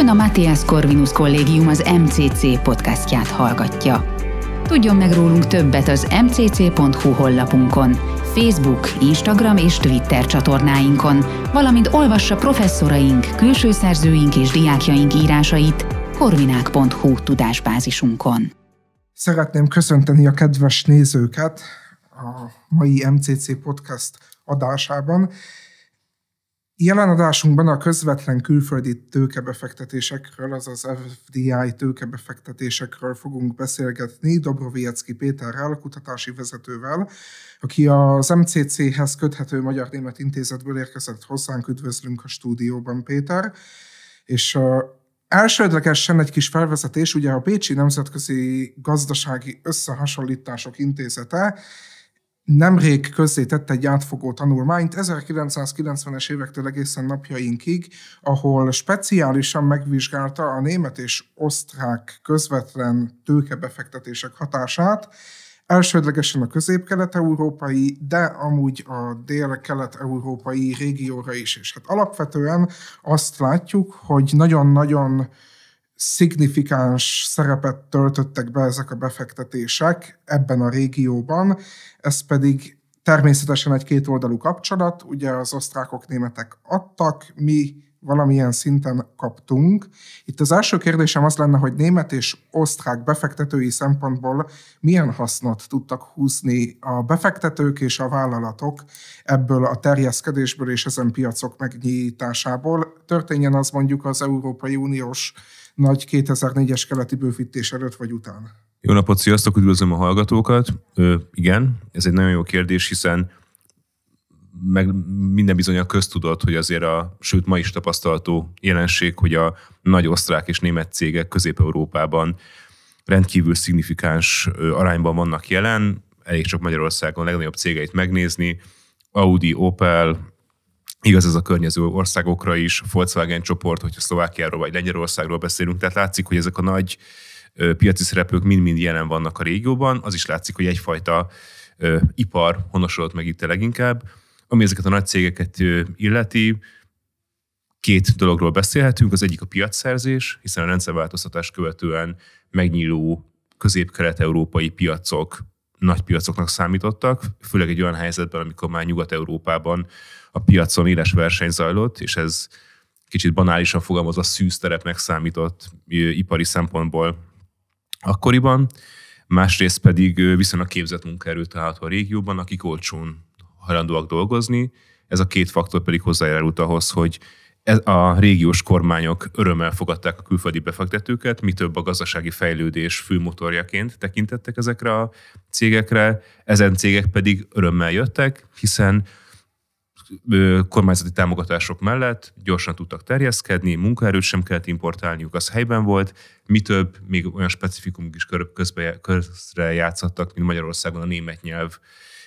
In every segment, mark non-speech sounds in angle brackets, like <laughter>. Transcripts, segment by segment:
Ön a Matthias Corvinus Kollégium az MCC podcastját hallgatja. Tudjon meg rólunk többet az mcc.hu honlapunkon, Facebook, Instagram és Twitter csatornáinkon, valamint olvassa professzoraink, külsőszerzőink és diákjaink írásait korvinák.hu tudásbázisunkon. Szeretném köszönteni a kedves nézőket a mai MCC podcast adásában. Jelen adásunkban a közvetlen külföldi tőkebefektetésekről, azaz FDI tőkebefektetésekről fogunk beszélgetni Dobroviecki Péterrel, kutatási vezetővel, aki az MCC-hez köthető Magyar Német Intézetből érkezett hozzánk. Üdvözlünk a stúdióban, Péter. És Elsődlegesen egy kis felvezetés, ugye a Pécsi Nemzetközi Gazdasági Összehasonlítások Intézete nemrég közzétett egy átfogó tanulmányt 1990-es évektől egészen napjainkig, ahol speciálisan megvizsgálta a német és osztrák közvetlen tőkebefektetések hatását, elsődlegesen a közép-kelet-európai, de amúgy a dél-kelet-európai régióra is. És hát alapvetően azt látjuk, hogy nagyon-nagyon szignifikáns szerepet töltöttek be ezek a befektetések ebben a régióban, ez pedig természetesen egy kétoldalú kapcsolat, ugye az osztrákok, németek adtak, mi valamilyen szinten kaptunk. Itt az első kérdésem az lenne, hogy német és osztrák befektetői szempontból milyen hasznot tudtak húzni a befektetők és a vállalatok ebből a terjeszkedésből és ezen piacok megnyitásából. Történjen az mondjuk az Európai Uniós nagy 2004-es keleti bővítés előtt vagy után? Jó napot, sziasztok, üdvözlöm a hallgatókat. Ö, igen, ez egy nagyon jó kérdés, hiszen meg minden bizony a köztudott, hogy azért a, sőt ma is tapasztalható jelenség, hogy a nagy osztrák és német cégek Közép-Európában rendkívül szignifikáns arányban vannak jelen, elég csak Magyarországon legnagyobb cégeit megnézni, Audi, Opel, Igaz ez a környező országokra is, Volkswagen csoport, hogyha Szlovákiáról vagy Lengyelországról beszélünk, tehát látszik, hogy ezek a nagy piaci szereplők mind-mind jelen vannak a régióban, az is látszik, hogy egyfajta ipar honosodott meg itt leginkább, ami ezeket a nagy cégeket illeti, két dologról beszélhetünk. Az egyik a piacszerzés, hiszen a rendszerváltoztatás követően megnyíló közép-kelet-európai piacok nagy piacoknak számítottak, főleg egy olyan helyzetben, amikor már Nyugat-Európában a piacon éles verseny zajlott, és ez kicsit banálisan fogalmazva szűz terepnek számított ipari szempontból akkoriban, másrészt pedig viszonylag képzett munkaerő található a régióban, akik olcsón hajlandóak dolgozni. Ez a két faktor pedig hozzájárult ahhoz, hogy ez a régiós kormányok örömmel fogadták a külföldi befektetőket, mi több a gazdasági fejlődés főmotorjaként tekintettek ezekre a cégekre, ezen cégek pedig örömmel jöttek, hiszen kormányzati támogatások mellett gyorsan tudtak terjeszkedni, munkaerőt sem kellett importálniuk, az helyben volt, mi több, még olyan specifikumok is közbe, közre játszottak, mint Magyarországon a német nyelv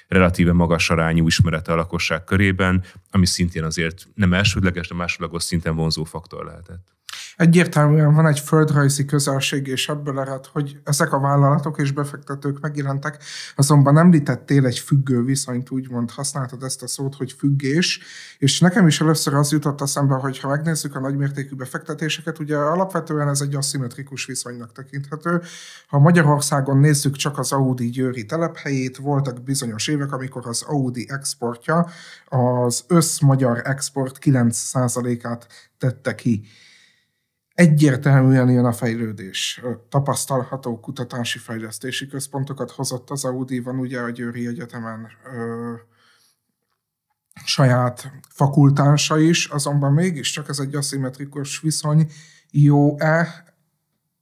relatíve magas arányú ismerete a lakosság körében, ami szintén azért nem elsődleges, de másodlagos szinten vonzó faktor lehetett. Egyértelműen van egy földrajzi közelség, és ebből ered, hogy ezek a vállalatok és befektetők megjelentek, azonban említettél egy függő viszonyt, úgymond használtad ezt a szót, hogy függés, és nekem is először az jutott eszembe, hogy ha megnézzük a nagymértékű befektetéseket, ugye alapvetően ez egy aszimmetrikus viszonynak tekinthető. Ha Magyarországon nézzük csak az Audi győri telephelyét, voltak bizonyos évek, amikor az Audi exportja az összmagyar export 9%-át tette ki egyértelműen jön a fejlődés. Tapasztalható kutatási fejlesztési központokat hozott az Audi, van ugye a Győri Egyetemen ö, saját fakultánsa is, azonban mégiscsak ez egy aszimmetrikus viszony, jó-e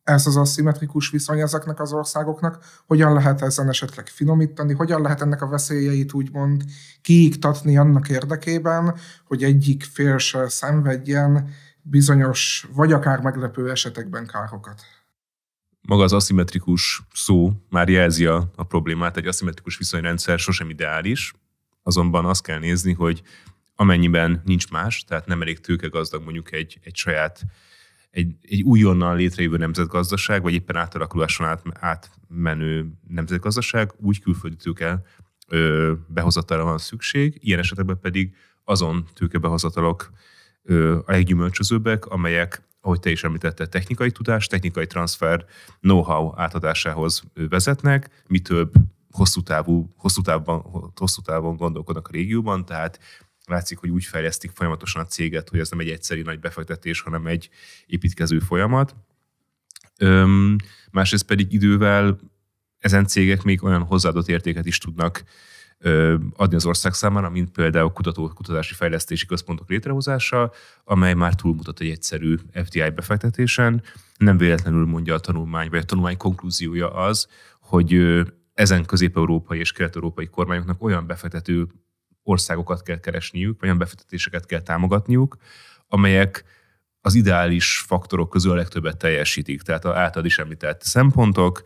ez az aszimmetrikus viszony ezeknek az országoknak, hogyan lehet ezen esetleg finomítani, hogyan lehet ennek a veszélyeit úgymond kiiktatni annak érdekében, hogy egyik fél se szenvedjen, bizonyos, vagy akár meglepő esetekben károkat. Maga az aszimmetrikus szó már jelzi a, a problémát, egy aszimmetrikus viszonyrendszer sosem ideális, azonban azt kell nézni, hogy amennyiben nincs más, tehát nem elég tőkegazdag mondjuk egy, egy saját, egy, egy újonnan létrejövő nemzetgazdaság, vagy éppen átalakuláson át, átmenő nemzetgazdaság, úgy külföldi tőke behozatalra van szükség, ilyen esetekben pedig azon tőkebehozatalok a leggyümölcsözőbbek, amelyek, ahogy te is említette, technikai tudás, technikai transfer, know-how átadásához vezetnek, mi több hosszú, távú, hosszú, távban, hosszú távon gondolkodnak a régióban, tehát látszik, hogy úgy fejlesztik folyamatosan a céget, hogy ez nem egy egyszerű nagy befektetés, hanem egy építkező folyamat. Öm, másrészt pedig idővel ezen cégek még olyan hozzáadott értéket is tudnak adni az ország számára, mint például kutató, kutatási fejlesztési központok létrehozása, amely már túlmutat egy egyszerű FDI befektetésen. Nem véletlenül mondja a tanulmány, vagy a tanulmány konklúziója az, hogy ezen közép-európai és kelet-európai kormányoknak olyan befektető országokat kell keresniük, vagy olyan befektetéseket kell támogatniuk, amelyek az ideális faktorok közül a legtöbbet teljesítik. Tehát a általad is említett szempontok,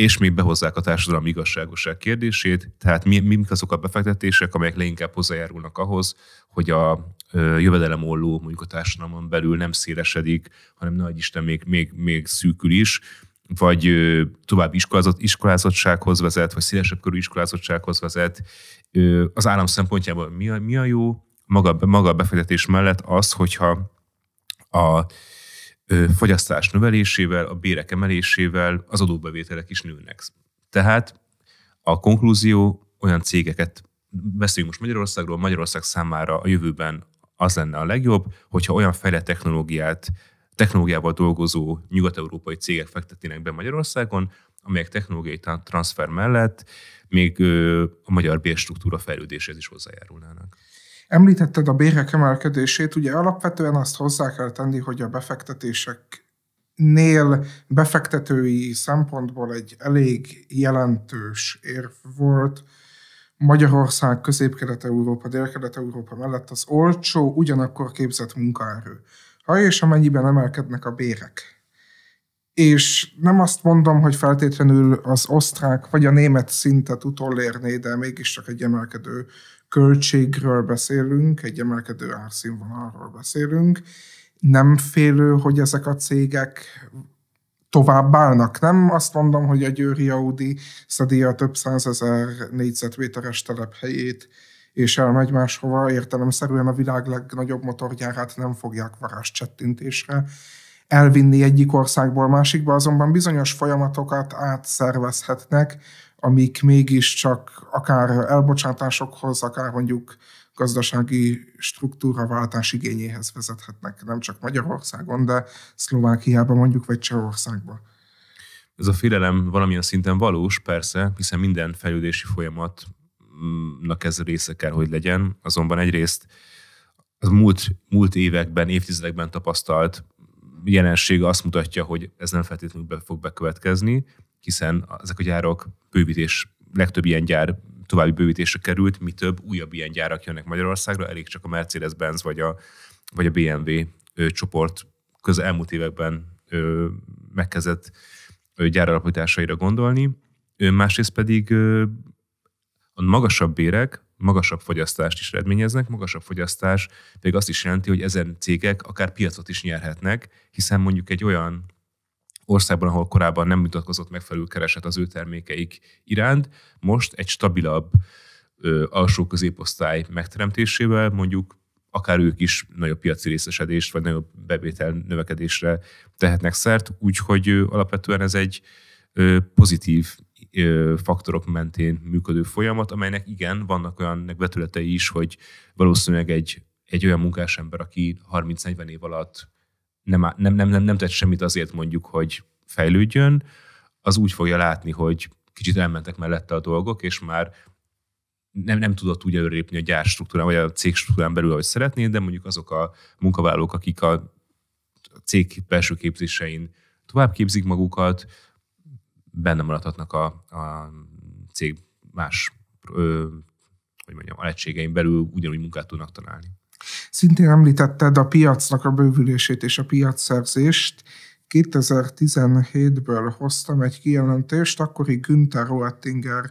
és még behozzák a társadalom igazságosság kérdését, tehát mi, mik azok a befektetések, amelyek leginkább hozzájárulnak ahhoz, hogy a olló mondjuk a társadalomon belül nem szélesedik, hanem nagy Isten még, még, még szűkül is, vagy további iskolázat, iskolázottsághoz vezet, vagy szélesebb körű iskolázottsághoz vezet. Az állam szempontjából mi a, mi a jó maga, maga a befektetés mellett az, hogyha a fogyasztás növelésével, a bérek emelésével az adóbevételek is nőnek. Tehát a konklúzió olyan cégeket, beszéljünk most Magyarországról, Magyarország számára a jövőben az lenne a legjobb, hogyha olyan fejlett technológiát, technológiával dolgozó nyugat-európai cégek fektetnének be Magyarországon, amelyek technológiai transfer mellett még a magyar bérstruktúra fejlődéséhez is hozzájárulnának. Említetted a bérek emelkedését, ugye alapvetően azt hozzá kell tenni, hogy a befektetések nél befektetői szempontból egy elég jelentős érv volt, Magyarország, Közép-Kelet-Európa, Dél-Kelet-Európa mellett az olcsó, ugyanakkor képzett munkaerő. Ha és amennyiben emelkednek a bérek. És nem azt mondom, hogy feltétlenül az osztrák vagy a német szintet utolérné, de mégiscsak egy emelkedő költségről beszélünk, egy emelkedő árszínvonalról beszélünk, nem félő, hogy ezek a cégek tovább állnak. Nem azt mondom, hogy a Győri Audi szedi a több százezer négyzetméteres telephelyét, és elmegy máshova, értelemszerűen a világ legnagyobb motorgyárát nem fogják varázs csettintésre elvinni egyik országból másikba, azonban bizonyos folyamatokat átszervezhetnek, amik mégiscsak akár elbocsátásokhoz, akár mondjuk gazdasági struktúraváltás igényéhez vezethetnek, nem csak Magyarországon, de Szlovákiában mondjuk, vagy Csehországban. Ez a félelem valamilyen szinten valós, persze, hiszen minden fejlődési folyamatnak ez része kell, hogy legyen, azonban egyrészt az múlt, múlt években, évtizedekben tapasztalt jelensége azt mutatja, hogy ez nem feltétlenül be fog bekövetkezni, hiszen ezek a gyárok bővítés, legtöbb ilyen gyár további bővítésre került, mi több újabb ilyen gyárak jönnek Magyarországra, elég csak a Mercedes-Benz vagy a, vagy a BMW ő, csoport köz elmúlt években ő, megkezdett ő, gyáralapításaira gondolni. Ő, másrészt pedig ő, a magasabb bérek, magasabb fogyasztást is eredményeznek, magasabb fogyasztás pedig azt is jelenti, hogy ezen cégek akár piacot is nyerhetnek, hiszen mondjuk egy olyan országban, ahol korábban nem mutatkozott megfelelő kereset az ő termékeik iránt, most egy stabilabb ö, alsó középosztály megteremtésével mondjuk akár ők is nagyobb piaci részesedést, vagy nagyobb bevétel növekedésre tehetnek szert, úgyhogy alapvetően ez egy pozitív faktorok mentén működő folyamat, amelynek igen, vannak olyan vetületei is, hogy valószínűleg egy, egy olyan munkásember, aki 30-40 év alatt nem, nem, nem, nem, nem tett semmit azért mondjuk, hogy fejlődjön, az úgy fogja látni, hogy kicsit elmentek mellette a dolgok, és már nem, nem tudott úgy előrépni a gyár struktúrán, vagy a cég struktúrán belül, ahogy szeretné, de mondjuk azok a munkavállalók, akik a cég belső képzésein tovább képzik magukat, benne maradhatnak a, a cég más, ö, hogy mondjam, egységeim belül ugyanúgy munkát tudnak találni. Szintén említetted a piacnak a bővülését és a piacszerzést. 2017-ből hoztam egy kijelentést, akkori Günther Oettinger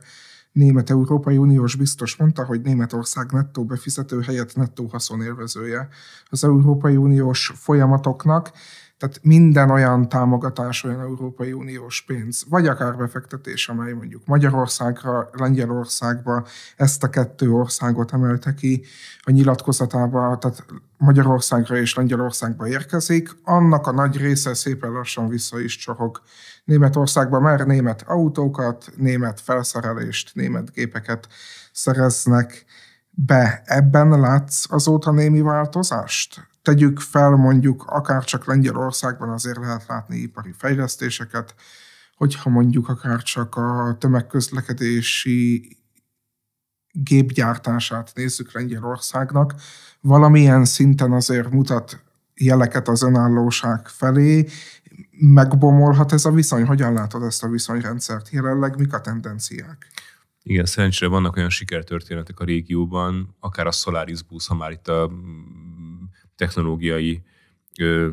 német Európai Uniós biztos mondta, hogy Németország nettó befizető helyett nettó haszonélvezője az Európai Uniós folyamatoknak, tehát minden olyan támogatás, olyan Európai Uniós pénz, vagy akár befektetés, amely mondjuk Magyarországra, Lengyelországba, ezt a kettő országot emelte ki a nyilatkozatába, tehát Magyarországra és Lengyelországba érkezik, annak a nagy része szépen lassan vissza is csorog Németországba, mert német autókat, német felszerelést, német gépeket szereznek, be ebben látsz azóta némi változást? Tegyük fel mondjuk akár csak Lengyelországban azért lehet látni ipari fejlesztéseket, hogyha mondjuk akár csak a tömegközlekedési gépgyártását nézzük Lengyelországnak, valamilyen szinten azért mutat jeleket az önállóság felé, megbomolhat ez a viszony? Hogyan látod ezt a viszonyrendszert jelenleg? Mik a tendenciák? Igen, szerencsére vannak olyan sikertörténetek a régióban, akár a Solaris busz, ha már itt a mm, technológiai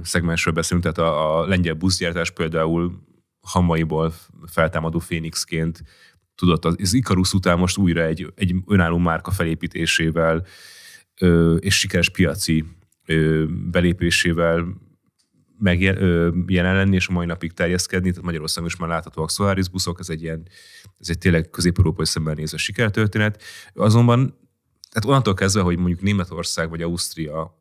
szegmensről beszélünk, tehát a, a lengyel buszgyártás például hamaiból feltámadó fénixként tudott az Icarus után most újra egy, egy önálló márka felépítésével és sikeres piaci belépésével megjelen lenni, és a mai napig terjeszkedni. Tehát Magyarországon is már láthatóak Solaris buszok, ez egy ilyen, ez egy tényleg közép-európai szemben nézve sikertörténet. Azonban tehát onnantól kezdve, hogy mondjuk Németország vagy Ausztria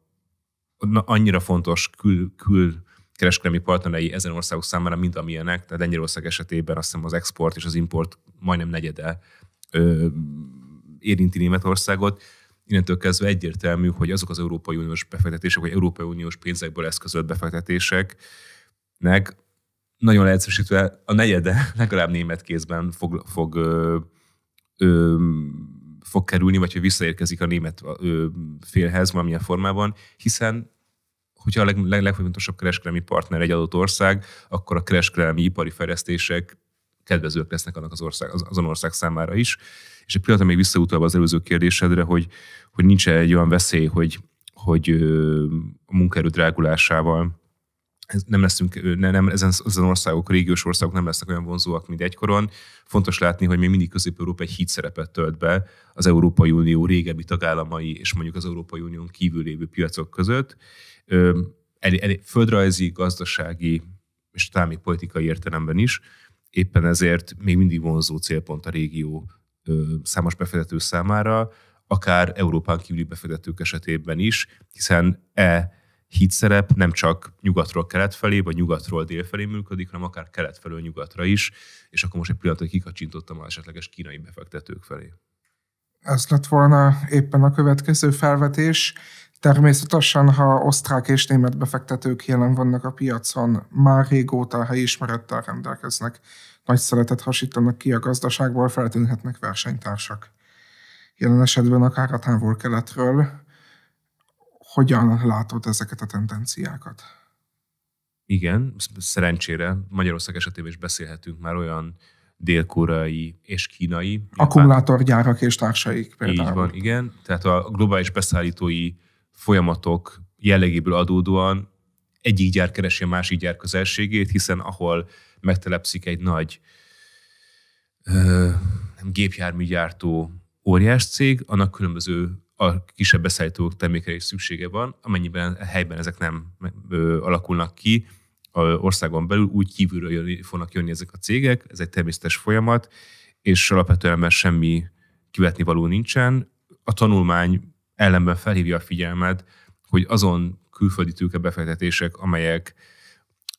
annyira fontos kül, kül kereskedelmi partnerei ezen országok számára, mint amilyenek. Tehát Lengyelország esetében azt hiszem az export és az import majdnem negyede ö, érinti Németországot innentől kezdve egyértelmű, hogy azok az Európai Uniós befektetések, vagy Európai Uniós pénzekből eszközölt befektetéseknek nagyon leegyszerűsítve a negyede <laughs> legalább német kézben fog, fog, ö, ö, fog kerülni, vagy hogy visszaérkezik a német ö, félhez valamilyen formában, hiszen hogyha a leg, leg, legfontosabb kereskedelmi partner egy adott ország, akkor a kereskedelmi ipari fejlesztések kedvezők lesznek annak az ország, azon ország számára is. És egy pillanatra még visszautalva az előző kérdésedre, hogy, hogy nincs egy olyan veszély, hogy, hogy a munkaerő drágulásával nem leszünk, ne, nem, ezen, ezen országok, régiós országok nem lesznek olyan vonzóak, mint egykoron. Fontos látni, hogy még mindig Közép-Európa egy híd szerepet tölt be az Európai Unió régebbi tagállamai és mondjuk az Európai Unión kívül lévő piacok között. El, el, földrajzi, gazdasági és talán még politikai értelemben is. Éppen ezért még mindig vonzó célpont a régió számos befektető számára, akár Európán kívüli befektetők esetében is, hiszen e hídszerep nem csak nyugatról kelet felé, vagy nyugatról dél felé működik, hanem akár kelet felől nyugatra is, és akkor most egy pillanatot kikacsintottam az esetleges kínai befektetők felé. Ez lett volna éppen a következő felvetés. Természetesen, ha osztrák és német befektetők jelen vannak a piacon, már régóta helyismerettel rendelkeznek, nagy szeretet hasítanak ki a gazdaságból, feltűnhetnek versenytársak. Jelen esetben akár a távol keletről. Hogyan látod ezeket a tendenciákat? Igen, szerencsére Magyarország esetében is beszélhetünk már olyan dél-koreai és kínai. Akkumulátorgyárak és társaik például. Így van, igen. Tehát a globális beszállítói folyamatok jellegéből adódóan egyik gyár keresi a másik gyár közelségét, hiszen ahol megtelepszik egy nagy ö, nem gépjárműgyártó óriás cég, annak különböző a kisebb beszállítók termékre is szüksége van, amennyiben e helyben ezek nem ö, alakulnak ki, a országon belül úgy kívülről jön, fognak jönni ezek a cégek, ez egy természetes folyamat, és alapvetően ebben semmi kivetni való nincsen. A tanulmány ellenben felhívja a figyelmed, hogy azon külföldi tőkebefektetések, amelyek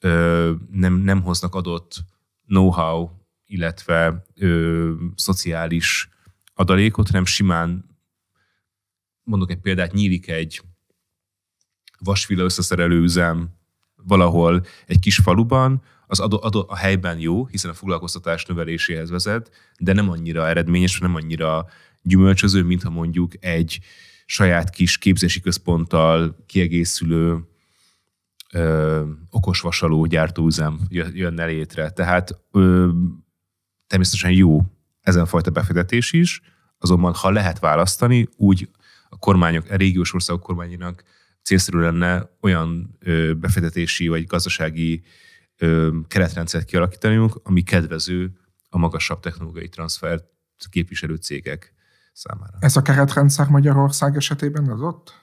ö, nem, nem hoznak adott know-how, illetve ö, szociális adalékot, hanem simán, mondok egy példát, nyílik egy vasvilla összeszerelő üzem valahol egy kis faluban, az adó, adó, a helyben jó, hiszen a foglalkoztatás növeléséhez vezet, de nem annyira eredményes, nem annyira gyümölcsöző, mint ha mondjuk egy saját kis képzési központtal kiegészülő ö, okosvasaló gyártóüzem jönne létre. Tehát ö, természetesen jó ezen fajta befektetés is, azonban ha lehet választani, úgy a kormányok, a régiós országok kormányinak célszerű lenne olyan ö, befektetési vagy gazdasági ö, keretrendszert kialakítanunk, ami kedvező a magasabb technológiai transfert képviselő cégek számára. Ez a keretrendszer Magyarország esetében az ott?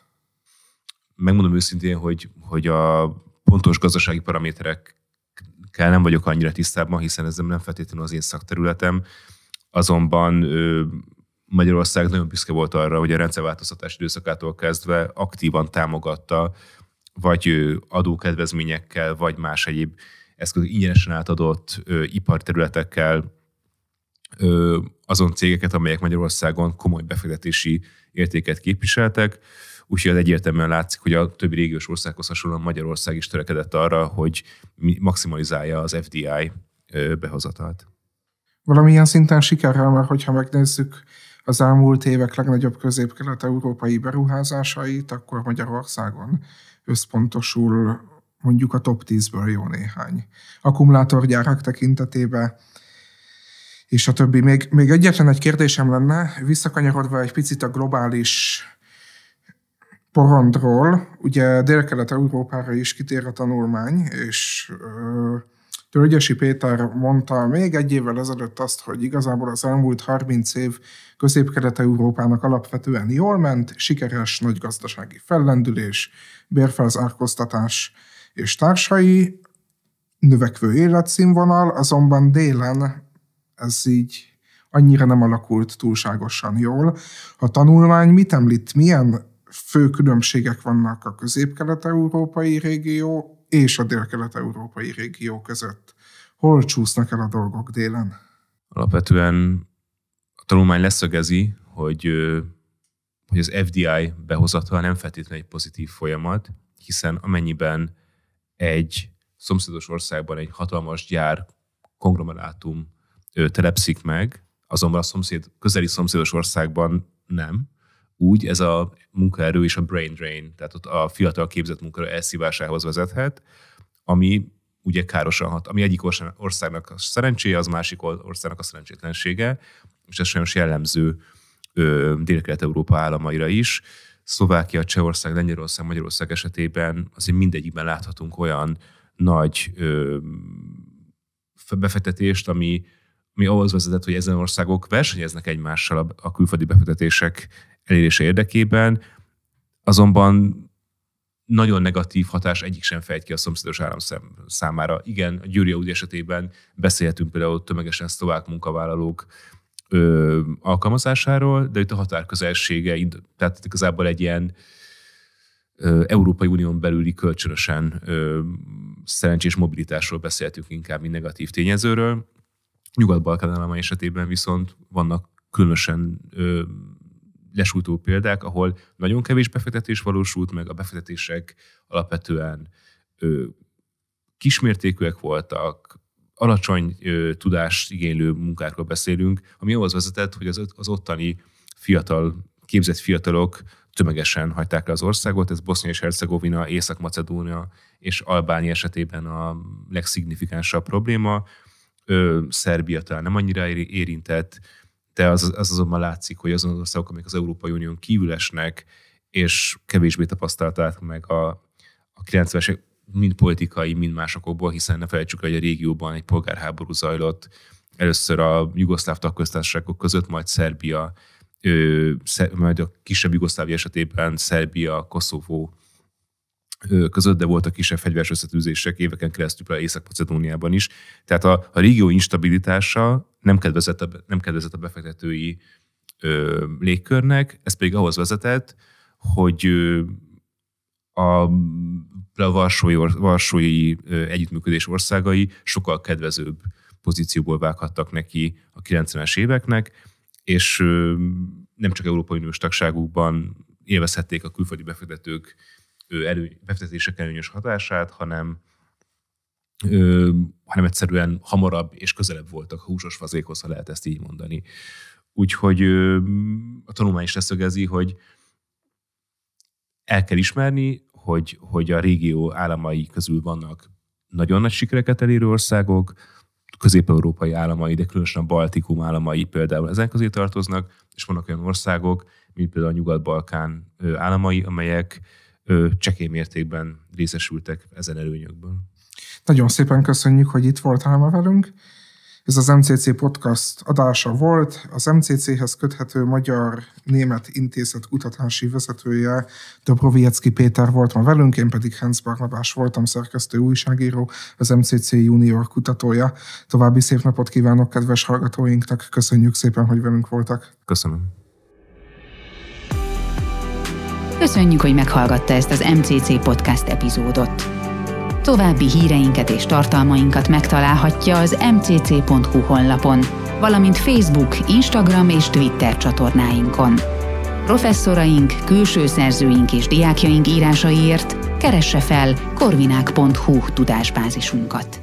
Megmondom őszintén, hogy, hogy a pontos gazdasági paraméterek kell nem vagyok annyira tisztában, hiszen ez nem feltétlenül az én szakterületem. Azonban Magyarország nagyon büszke volt arra, hogy a rendszerváltoztatás időszakától kezdve aktívan támogatta, vagy adókedvezményekkel, vagy más egyéb eszközök ingyenesen átadott iparterületekkel azon cégeket, amelyek Magyarországon komoly befektetési értéket képviseltek, úgyhogy az egyértelműen látszik, hogy a többi régiós országhoz hasonlóan Magyarország is törekedett arra, hogy maximalizálja az FDI behozatát. Valamilyen szinten sikerrel, mert hogyha megnézzük az elmúlt évek legnagyobb közép-kelet-európai beruházásait, akkor Magyarországon összpontosul mondjuk a top 10-ből jó néhány. Akkumulátorgyárak tekintetében és a többi. Még, még egyetlen egy kérdésem lenne, visszakanyarodva egy picit a globális porondról, ugye Dél-Kelet-Európára is kitér a tanulmány, és Törgyesi Péter mondta még egy évvel ezelőtt azt, hogy igazából az elmúlt 30 év közép-kelet-európának alapvetően jól ment, sikeres nagy gazdasági fellendülés, bérfelzárkóztatás és társai, növekvő életszínvonal, azonban délen ez így annyira nem alakult túlságosan jól. A tanulmány mit említ, milyen fő különbségek vannak a közép-kelet-európai régió és a dél-kelet-európai régió között? Hol csúsznak el a dolgok délen? Alapvetően a tanulmány leszögezi, hogy, hogy az FDI behozatal nem feltétlenül egy pozitív folyamat, hiszen amennyiben egy szomszédos országban egy hatalmas gyár konglomerátum telepszik meg, azonban a szomszéd, közeli szomszédos országban nem, úgy ez a munkaerő és a brain drain, tehát ott a fiatal képzett munkaerő elszívásához vezethet, ami ugye károsan hat. Ami egyik országnak a szerencséje, az másik országnak a szerencsétlensége, és ez sajnos jellemző Dél-Kelet-Európa államaira is. Szlovákia, Csehország, Lengyelország, Magyarország esetében azért mindegyikben láthatunk olyan nagy ö, befektetést, ami mi ahhoz vezetett, hogy ezen országok versenyeznek egymással a külföldi befektetések elérése érdekében, azonban nagyon negatív hatás egyik sem fejt ki a szomszédos állam számára. Igen, a Győri úgy esetében beszélhetünk például tömegesen szlovák munkavállalók ö, alkalmazásáról, de itt a határ közelsége, tehát igazából egy ilyen ö, Európai Unión belüli kölcsönösen ö, szerencsés mobilitásról beszéltünk inkább, mint negatív tényezőről. Nyugat-Balkán államai esetében viszont vannak különösen ö, lesújtó példák, ahol nagyon kevés befektetés valósult meg, a befektetések alapvetően ö, kismértékűek voltak, alacsony ö, tudás igénylő munkákról beszélünk, ami ahhoz vezetett, hogy az, az ottani fiatal, képzett fiatalok tömegesen hagyták le az országot, ez Bosznia és Hercegovina, Észak-Macedónia és Albánia esetében a legszignifikánsabb probléma, ö, Szerbia talán nem annyira érintett, de az, az azonban látszik, hogy azon az országok, amik az Európai Unión kívül esnek, és kevésbé tapasztalták meg a, a 90-es mind politikai, mind másokból, hiszen ne felejtsük, hogy a régióban egy polgárháború zajlott, először a jugoszláv tagköztársaságok között, majd Szerbia, ö, majd a kisebb Jugoszlávia esetében Szerbia, Koszovó között, de voltak kisebb fegyveres összetűzések éveken keresztül, például Észak-Macedóniában is. Tehát a, a régió instabilitása nem kedvezett a, nem kedvezett a befektetői ö, légkörnek, ez pedig ahhoz vezetett, hogy ö, a, a Varsói, Varsói ö, együttműködés országai sokkal kedvezőbb pozícióból vághattak neki a 90-es éveknek, és ö, nem csak Európai Uniós tagságukban élvezhették a külföldi befektetők ő előny, befektetések előnyös hatását, hanem, ö, hanem egyszerűen hamarabb és közelebb voltak a húsos fazékhoz, ha lehet ezt így mondani. Úgyhogy ö, a tanulmány is leszögezi, hogy el kell ismerni, hogy, hogy a régió államai közül vannak nagyon nagy sikereket elérő országok, közép-európai államai, de különösen a Baltikum államai például ezen közé tartoznak, és vannak olyan országok, mint például a Nyugat-Balkán államai, amelyek csekély mértékben részesültek ezen előnyökből. Nagyon szépen köszönjük, hogy itt voltál ma velünk. Ez az MCC Podcast adása volt. Az MCC-hez köthető magyar-német intézet kutatási vezetője Dobroviecki Péter volt ma velünk, én pedig Hans Barnabás voltam szerkesztő újságíró, az MCC junior kutatója. További szép napot kívánok kedves hallgatóinknak, köszönjük szépen, hogy velünk voltak. Köszönöm. Köszönjük, hogy meghallgatta ezt az MCC Podcast epizódot. További híreinket és tartalmainkat megtalálhatja az mcc.hu honlapon, valamint Facebook, Instagram és Twitter csatornáinkon. Professzoraink, külső szerzőink és diákjaink írásaiért keresse fel korvinák.hu tudásbázisunkat.